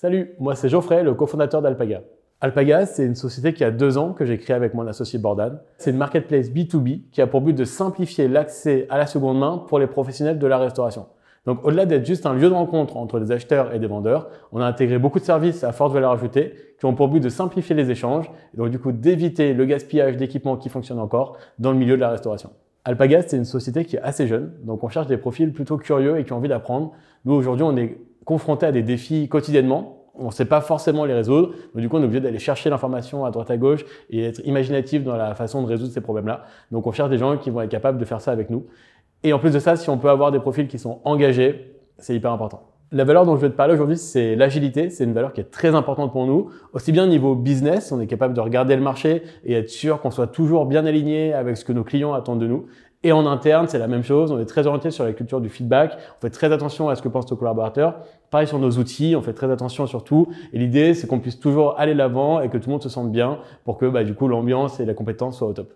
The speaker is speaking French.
Salut, moi c'est Geoffrey, le cofondateur d'Alpaga. Alpaga, c'est une société qui a deux ans que j'ai créée avec mon associé Bordan. C'est une marketplace B2B qui a pour but de simplifier l'accès à la seconde main pour les professionnels de la restauration. Donc au-delà d'être juste un lieu de rencontre entre les acheteurs et des vendeurs, on a intégré beaucoup de services à forte valeur ajoutée qui ont pour but de simplifier les échanges et donc du coup d'éviter le gaspillage d'équipements qui fonctionnent encore dans le milieu de la restauration. Alpaga, c'est une société qui est assez jeune, donc on cherche des profils plutôt curieux et qui ont envie d'apprendre. Nous, aujourd'hui, on est confronté à des défis quotidiennement on ne sait pas forcément les résoudre. mais du coup, on est obligé d'aller chercher l'information à droite à gauche et être imaginatif dans la façon de résoudre ces problèmes-là. Donc, on cherche des gens qui vont être capables de faire ça avec nous. Et en plus de ça, si on peut avoir des profils qui sont engagés, c'est hyper important. La valeur dont je vais te parler aujourd'hui, c'est l'agilité. C'est une valeur qui est très importante pour nous. Aussi bien au niveau business, on est capable de regarder le marché et être sûr qu'on soit toujours bien aligné avec ce que nos clients attendent de nous. Et en interne, c'est la même chose. On est très orienté sur la culture du feedback. On fait très attention à ce que pensent nos collaborateurs. Pareil sur nos outils, on fait très attention sur tout. Et l'idée, c'est qu'on puisse toujours aller l'avant et que tout le monde se sente bien pour que bah, du coup l'ambiance et la compétence soient au top.